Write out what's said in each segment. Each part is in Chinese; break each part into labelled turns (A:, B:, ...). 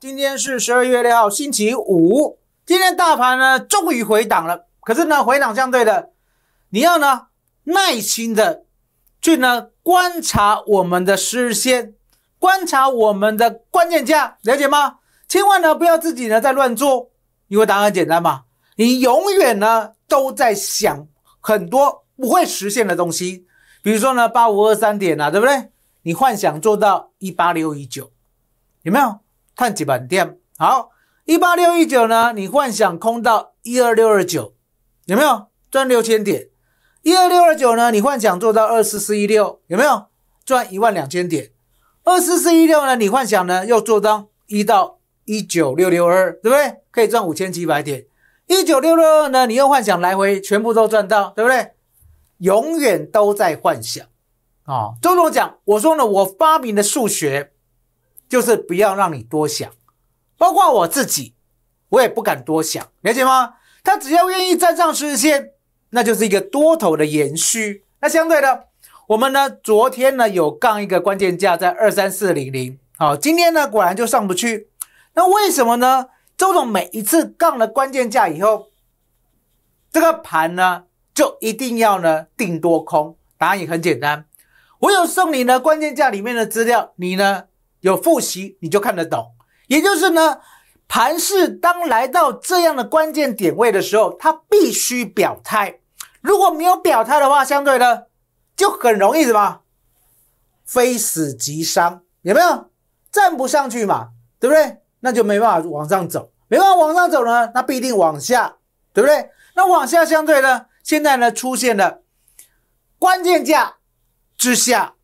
A: 今天是十二月六号，星期五。今天大盘呢，终于回档了。可是呢，回档相对的，你要呢耐心的去呢观察我们的视线，观察我们的关键价，了解吗？千万呢不要自己呢在乱做，因为答案很简单嘛。你永远呢都在想很多不会实现的东西，比如说呢八五二三点啊，对不对？你幻想做到一八六一九，有没有？探几百点好，一八六一九呢？你幻想空到一二六二九，有没有赚六千点？一二六二九呢？你幻想做到二四四一六，有没有赚一万两千点？二四四一六呢？你幻想呢又做到一到一九六六二，对不对？可以赚五千七百点。一九六六二呢？你又幻想来回全部都赚到，对不对？永远都在幻想啊！周总讲，我说呢，我发明的数学。就是不要让你多想，包括我自己，我也不敢多想，了解吗？他只要愿意站上十日线，那就是一个多头的延续。那相对的，我们呢，昨天呢有杠一个关键价在二三四零零，好，今天呢果然就上不去。那为什么呢？周总每一次杠了关键价以后，这个盘呢就一定要呢定多空。答案也很简单，我有送你呢关键价里面的资料，你呢？有复习你就看得懂，也就是呢，盘市当来到这样的关键点位的时候，它必须表态。如果没有表态的话，相对的就很容易什么，非死即伤，有没有？站不上去嘛，对不对？那就没办法往上走，没办法往上走呢，那必定往下，对不对？那往下相对呢，现在呢出现了关键价之下。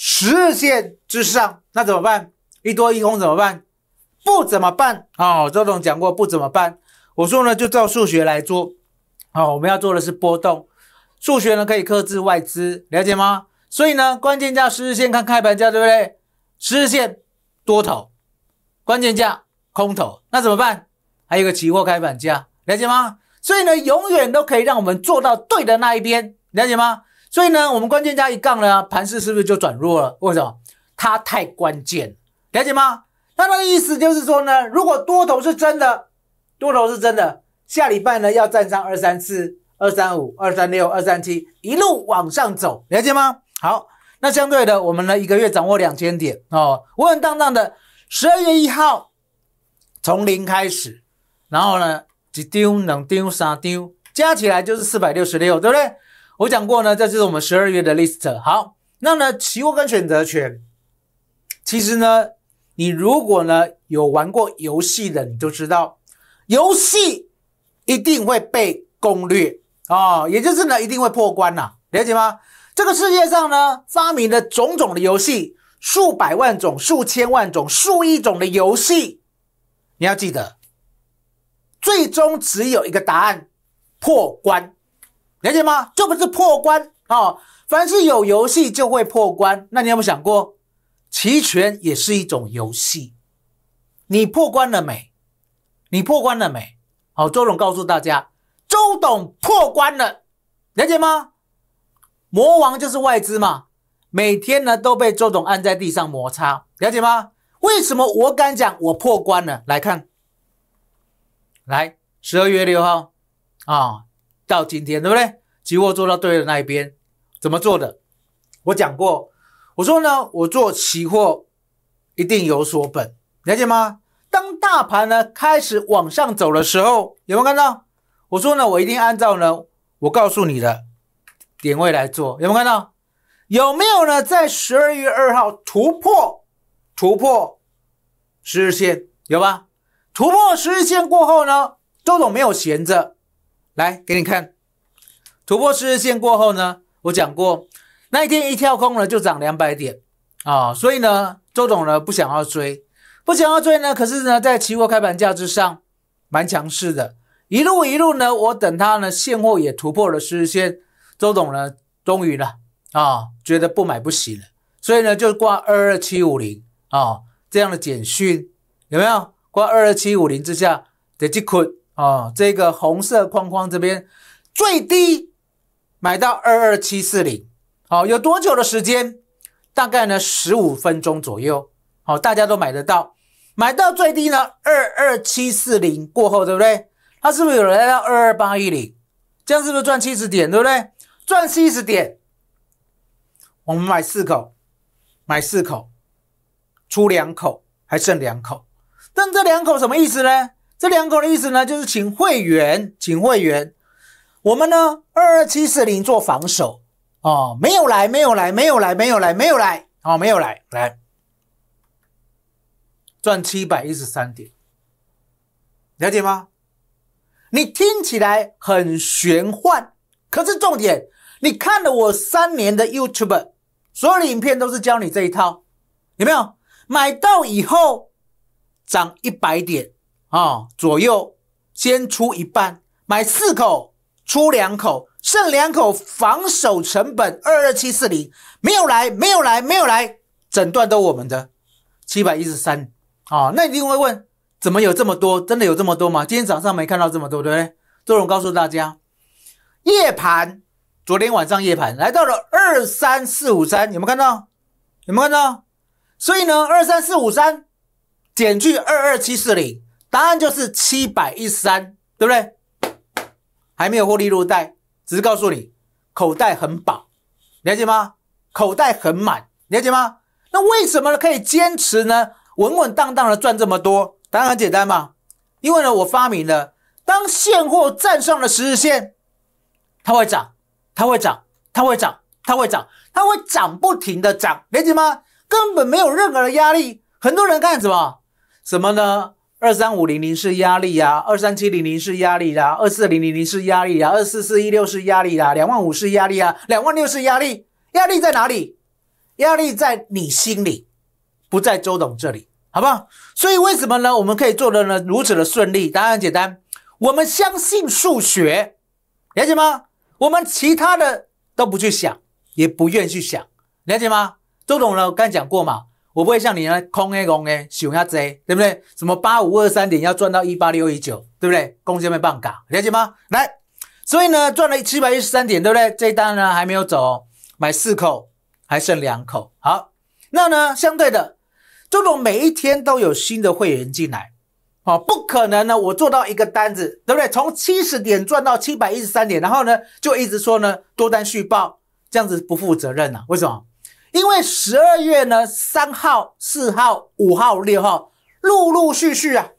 A: 十日线之上，那怎么办？一多一空怎么办？不怎么办啊？周总讲过不怎么办？我说呢，就照数学来做。好，我们要做的是波动，数学呢可以克制外资，了解吗？所以呢，关键价十日线看开盘价，对不对？十日线多头，关键价空头，那怎么办？还有个期货开盘价，了解吗？所以呢，永远都可以让我们做到对的那一边，了解吗？所以呢，我们关键加一杠呢，盘势是不是就转弱了？为什么？它太关键，了解吗？它的意思就是说呢，如果多头是真的，多头是真的，下礼拜呢要站上二三四、二三五、二三六、二三七，一路往上走，了解吗？好，那相对的，我们呢一个月掌握两千点哦，稳稳当当的十二月一号从零开始，然后呢，一丢、两丢、三丢，加起来就是四百六十六，对不对？我讲过呢，这就是我们十二月的 list。好，那呢期货跟选择权，其实呢，你如果呢有玩过游戏的，你就知道，游戏一定会被攻略啊，也就是呢一定会破关呐，了解吗？这个世界上呢发明的种种的游戏，数百万种、数千万种、数亿种的游戏，你要记得，最终只有一个答案，破关。了解吗？这不是破关啊！凡是有游戏就会破关，那你有没有想过，期权也是一种游戏？你破关了没？你破关了没？好，周董告诉大家，周董破关了，了解吗？魔王就是外资嘛，每天呢都被周董按在地上摩擦，了解吗？为什么我敢讲我破关了？来看，来十二月六号，啊。到今天，对不对？期货做到对的那一边，怎么做的？我讲过，我说呢，我做期货一定有所本，了解吗？当大盘呢开始往上走的时候，有没有看到？我说呢，我一定按照呢我告诉你的点位来做，有没有看到？有没有呢？在十二月二号突破突破十日线，有吧？突破十日线过后呢，周总没有闲着。来给你看，突破十日线过后呢，我讲过，那一天一跳空了就涨两百点啊，所以呢，周董呢不想要追，不想要追呢，可是呢，在期货开盘价之上，蛮强势的，一路一路呢，我等它呢，现货也突破了十日线，周董呢，终于了啊，觉得不买不行了，所以呢，就挂二二七五零啊这样的简讯，有没有？挂二二七五零之下得去捆。哦，这个红色框框这边最低买到二二七四零，好，有多久的时间？大概呢十五分钟左右。好，大家都买得到，买到最低呢二二七四零过后，对不对？它是不是有来到二二八一零？这样是不是赚七十点？对不对？赚七十点，我们买四口，买四口，出两口，还剩两口。但这两口什么意思呢？这两口的意思呢，就是请会员，请会员。我们呢，二二七四零做防守哦，没有来，没有来，没有来，没有来，没有来，哦，没有来，来赚七百一十三点，了解吗？你听起来很玄幻，可是重点，你看了我三年的 YouTube，所有的影片都是教你这一套，有没有？买到以后涨一百点。啊，左右先出一半，买四口出两口，剩两口防守成本二二七四零，没有来，没有来，没有来，整段都我们的七百一十三啊。那你一定会问，怎么有这么多？真的有这么多吗？今天早上没看到这么多，对不对？周荣告诉大家，夜盘，昨天晚上夜盘来到了二三四五三，有没有看到？有没有看到？所以呢，二三四五三减去二二七四零。答案就是七百一十三，对不对？还没有获利落袋，只是告诉你口袋很饱，了解吗？口袋很满，了解吗？那为什么可以坚持呢？稳稳当当的赚这么多？答案很简单嘛，因为呢，我发明了，当现货站上了十日线，它会涨，它会涨，它会涨，它会涨，它会涨，不停的涨，了解吗？根本没有任何的压力。很多人干什么？什么呢？二三五零零是压力呀，二三七零零是压力呀，二四零零零是压力呀，二四四一六是压力呀，两万五是压力呀，两万六是压力。压力在哪里？压力在你心里，不在周董这里，好不好？所以为什么呢？我们可以做的呢如此的顺利，答案很简单，我们相信数学，了解吗？我们其他的都不去想，也不愿意去想，了解吗？周董呢，刚讲过嘛。我不会像你呢，空 A 空 A，想下 Z，对不对？什么八五二三点要赚到一八六一九，对不对？贡献没办搞，了解吗？来，所以呢，赚了七百一十三点，对不对？这一单呢还没有走，买四口，还剩两口。好，那呢，相对的，这种每一天都有新的会员进来，哦，不可能呢，我做到一个单子，对不对？从七十点赚到七百一十三点，然后呢，就一直说呢多单续报，这样子不负责任啊？为什么？因为十二月呢，三号、四号、五号、六号，陆陆续续啊，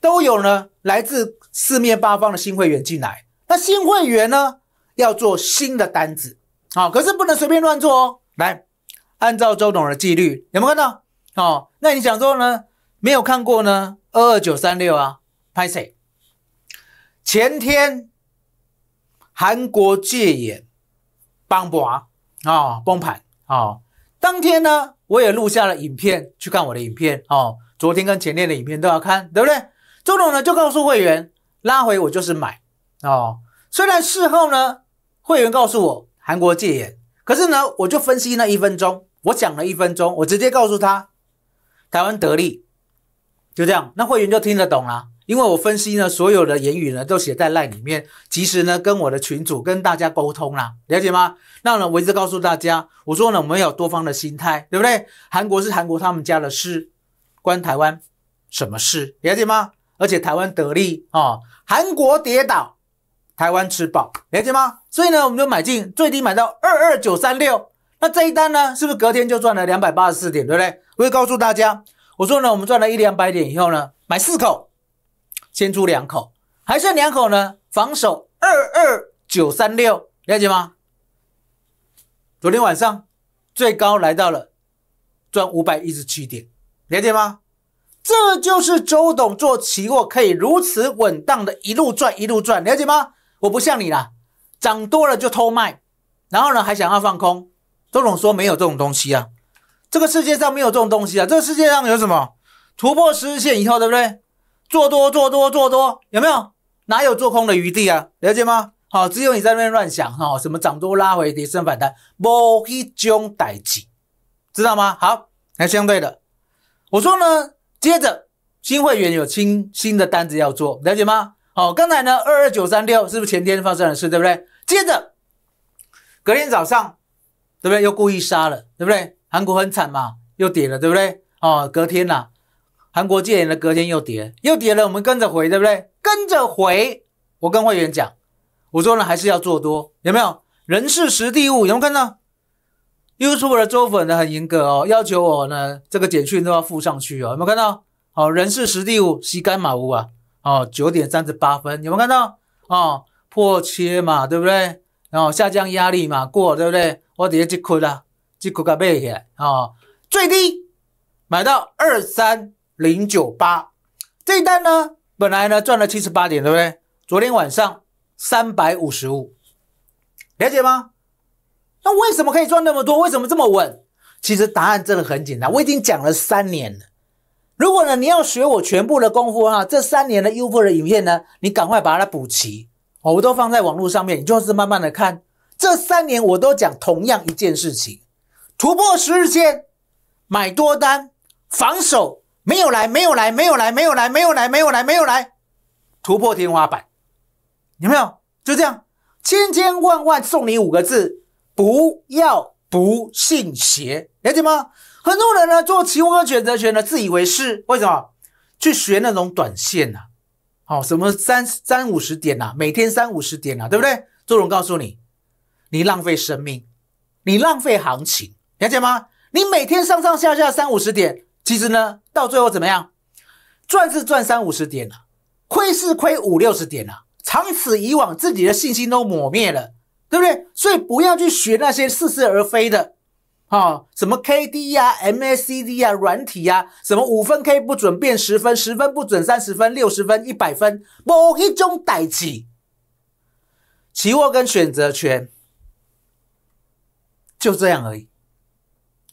A: 都有呢，来自四面八方的新会员进来。那新会员呢，要做新的单子，好，可是不能随便乱做哦。来，按照周董的纪律，有没有看到？哦，那你想做呢？没有看过呢？二二九三六啊，拍谁？前天韩国戒严 b a n 啊，崩盘啊！当天呢，我也录下了影片去看我的影片哦。昨天跟前天的影片都要看，对不对？周董呢就告诉会员，拉回我就是买哦。虽然事后呢，会员告诉我韩国戒严，可是呢，我就分析那一分钟，我讲了一分钟，我直接告诉他台湾得利，就这样，那会员就听得懂了。因为我分析呢，所有的言语呢都写在赖里面。其实呢，跟我的群主跟大家沟通啦，了解吗？那呢，我一直告诉大家，我说呢，我们要多方的心态，对不对？韩国是韩国他们家的事，关台湾什么事？了解吗？而且台湾得利啊，韩国跌倒，台湾吃饱，了解吗？所以呢，我们就买进，最低买到二二九三六。那这一单呢，是不是隔天就赚了两百八十四点，对不对？我会告诉大家，我说呢，我们赚了一两百点以后呢，买四口。先出两口，还剩两口呢。防守二二九三六，了解吗？昨天晚上最高来到了赚五百一十七点，了解吗？这就是周董做期货可以如此稳当的，一路赚一路赚，了解吗？我不像你啦，涨多了就偷卖，然后呢还想要放空。周董说没有这种东西啊，这个世界上没有这种东西啊，这个世界上有什么？突破十日线以后，对不对？做多做多做多，有没有？哪有做空的余地啊？了解吗？好，只有你在那边乱想哈，什么涨多拉回、跌升反弹，无中代起，知道吗？好，那相对的，我说呢，接着新会员有新新的单子要做，了解吗？好，刚才呢，二二九三六是不是前天发生的事，对不对？接着隔天早上，对不对？又故意杀了，对不对？韩国很惨嘛，又跌了，对不对？哦，隔天呐。韩国借钱的隔天又跌，又跌了，我们跟着回，对不对？跟着回，我跟会员讲，我说呢，还是要做多，有没有？人是实地物，有没有看到？u b e 的周粉呢很严格哦，要求我呢这个简讯都要附上去哦，有没有看到？好，人是实地物，西干马乌啊！哦，九点三十八分，有没有看到？哦，破切嘛，对不对？然后下降压力嘛过，对不对？我直接去亏了，哭亏个背起来啊，最低买到二三。零九八这一单呢，本来呢赚了七十八点，对不对？昨天晚上三百五十五，了解吗？那为什么可以赚那么多？为什么这么稳？其实答案真的很简单，我已经讲了三年了。如果呢你要学我全部的功夫啊，这三年的 u f 的影片呢，你赶快把它补齐，我都放在网络上面，你就是慢慢的看。这三年我都讲同样一件事情：突破十日线，买多单，防守。没有来，没有来，没有来，没有来，没有来，没有来，没有来，突破天花板，有没有？就这样，千千万万送你五个字：不要不信邪，了解吗？很多人呢做期货和选择权呢自以为是，为什么？去学那种短线呢？好，什么三三五十点呐？每天三五十点呐，对不对？周总告诉你，你浪费生命，你浪费行情，了解吗？你每天上上下下三五十点，其实呢？到最后怎么样？赚是赚三五十点啊，亏是亏五六十点啊。长此以往，自己的信心都磨灭了，对不对？所以不要去学那些似是而非的，啊，什么 K D 呀、M A C D 呀、软体呀，什么五分 K 不准变十分，十分不准三十分，六十分一百分，某一种代际。期货跟选择权就这样而已，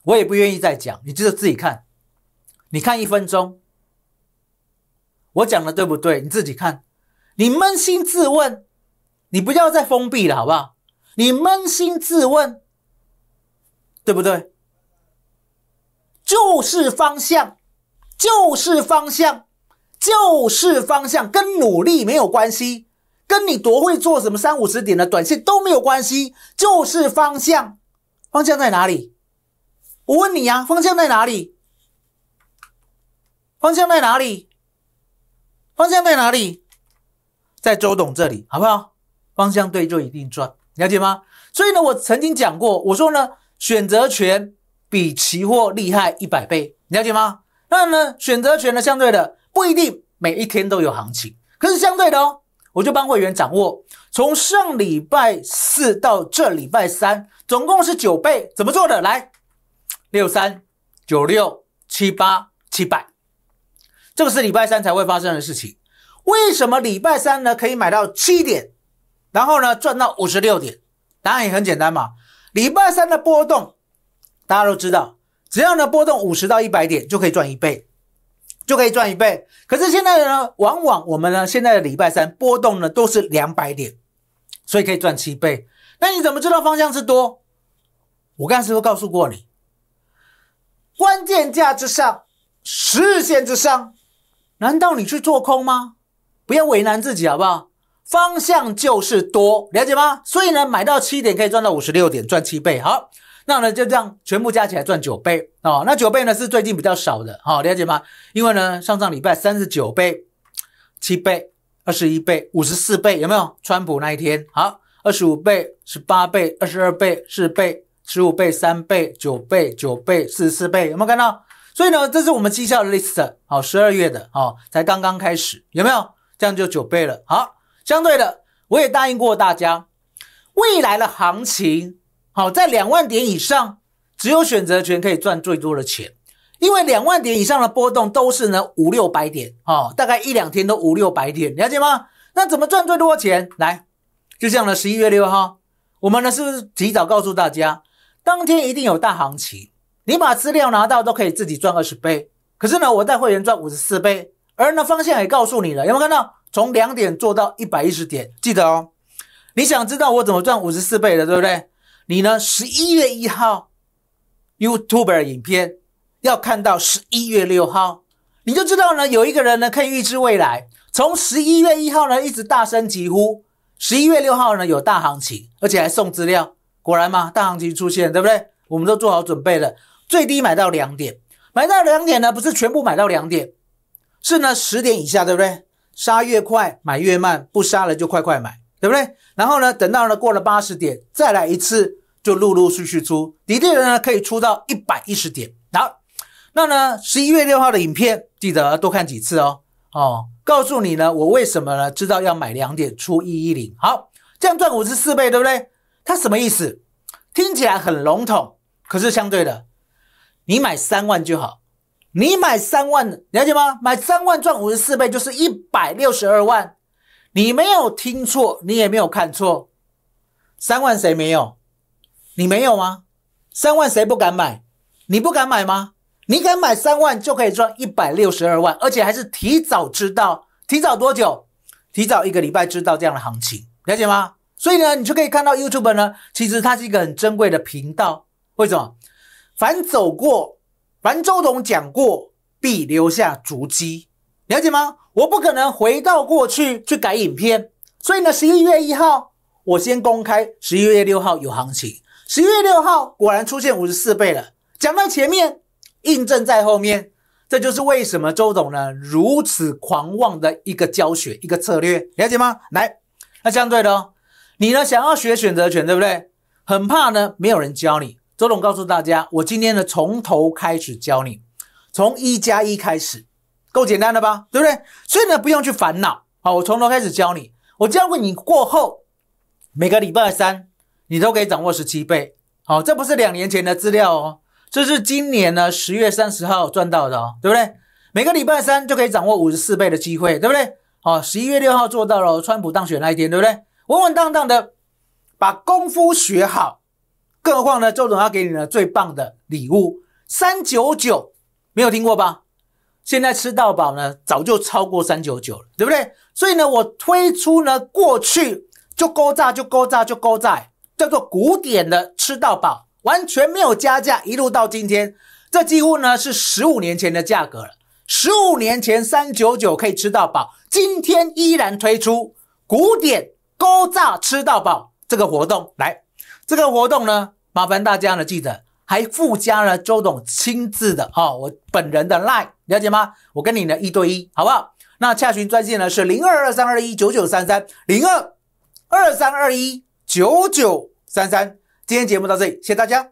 A: 我也不愿意再讲，你就是自己看。你看一分钟，我讲的对不对？你自己看，你扪心自问，你不要再封闭了，好不好？你扪心自问，对不对？就是方向，就是方向，就是方向，跟努力没有关系，跟你多会做什么三五十点的短线都没有关系，就是方向，方向在哪里？我问你啊，方向在哪里？方向在哪里？方向在哪里？在周董这里，好不好？方向对就一定赚，了解吗？所以呢，我曾经讲过，我说呢，选择权比期货厉害一百倍，了解吗？当然呢，选择权呢，相对的不一定每一天都有行情，可是相对的哦，我就帮会员掌握，从上礼拜四到这礼拜三，总共是九倍，怎么做的？来，六三九六七八七百。这个是礼拜三才会发生的事情。为什么礼拜三呢？可以买到七点，然后呢赚到五十六点？答案也很简单嘛。礼拜三的波动，大家都知道，只要呢波动五十到一百点就可以赚一倍，就可以赚一倍。可是现在呢，往往我们呢现在的礼拜三波动呢都是两百点，所以可以赚七倍。那你怎么知道方向是多？我刚才是不是告诉过你？关键价之上，十日线之上。难道你去做空吗？不要为难自己，好不好？方向就是多，了解吗？所以呢，买到七点可以赚到五十六点，赚七倍。好，那呢就这样全部加起来赚九倍哦。那九倍呢是最近比较少的，好，了解吗？因为呢上上礼拜三十九倍、七倍、二十一倍、五十四倍，有没有？川普那一天好，二十五倍、十八倍、二十二倍、四倍、十五倍、三倍、九倍、九倍、四十四倍，有没有看到？所以呢，这是我们绩效的 list 好，十二月的哦，才刚刚开始，有没有？这样就九倍了。好，相对的，我也答应过大家，未来的行情好，在两万点以上，只有选择权可以赚最多的钱，因为两万点以上的波动都是呢五六百点哦，大概一两天都五六百点，了解吗？那怎么赚最多钱？来，就这样的十一月六号，我们呢是不是提早告诉大家，当天一定有大行情。你把资料拿到都可以自己赚二十倍，可是呢，我在会员赚五十四倍，而那方向也告诉你了，有没有看到？从两点做到一百一十点，记得哦。你想知道我怎么赚五十四倍的，对不对？你呢，十一月一号，YouTube 影片要看到十一月六号，你就知道呢，有一个人呢可以预知未来，从十一月一号呢一直大声疾呼，十一月六号呢有大行情，而且还送资料。果然嘛，大行情出现，对不对？我们都做好准备了。最低买到两点，买到两点呢？不是全部买到两点，是呢十点以下，对不对？杀越快，买越慢，不杀了就快快买，对不对？然后呢，等到呢过了八十点，再来一次，就陆陆续续出，有定人呢可以出到一百一十点。好，那呢十一月六号的影片，记得多看几次哦。哦，告诉你呢，我为什么呢知道要买两点出一一零？好，这样赚五十四倍，对不对？它什么意思？听起来很笼统，可是相对的。你买三万就好，你买三万了解吗？买三万赚五十四倍就是一百六十二万。你没有听错，你也没有看错。三万谁没有？你没有吗？三万谁不敢买？你不敢买吗？你敢买三万就可以赚一百六十二万，而且还是提早知道，提早多久？提早一个礼拜知道这样的行情，了解吗？所以呢，你就可以看到 YouTube 呢，其实它是一个很珍贵的频道。为什么？凡走过，凡周董讲过，必留下足迹。了解吗？我不可能回到过去去改影片，所以呢，十一月一号我先公开，十一月六号有行情。十一月六号果然出现五十四倍了。讲在前面，印证在后面，这就是为什么周董呢如此狂妄的一个教学，一个策略。了解吗？来，那相对的，哦，你呢想要学选择权，对不对？很怕呢没有人教你。周董告诉大家，我今天呢从头开始教你，从一加一开始，够简单了吧，对不对？所以呢不用去烦恼，好，我从头开始教你。我教会你过后，每个礼拜三你都可以掌握十七倍，好，这不是两年前的资料哦，这是今年呢十月三十号赚到的，哦，对不对？每个礼拜三就可以掌握五十四倍的机会，对不对？好，十一月六号做到了川普当选那一天，对不对？稳稳当当的把功夫学好。更何况呢，周总要给你呢最棒的礼物，三九九没有听过吧？现在吃到饱呢，早就超过三九九了，对不对？所以呢，我推出了过去就勾炸就勾炸就勾炸，叫做古典的吃到饱，完全没有加价，一路到今天，这几乎呢是十五年前的价格了。十五年前三九九可以吃到饱，今天依然推出古典勾炸吃到饱这个活动来。这个活动呢，麻烦大家呢记得，还附加了周董亲自的哈，我本人的 line，了解吗？我跟你呢一对一，好不好？那洽询专线呢是零二二三二一九九三三零二二三二一九九三三，今天节目到这里，谢谢大家。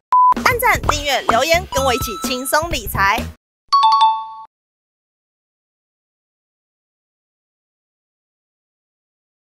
A: 按赞、订阅、留言，跟我一起轻松理财。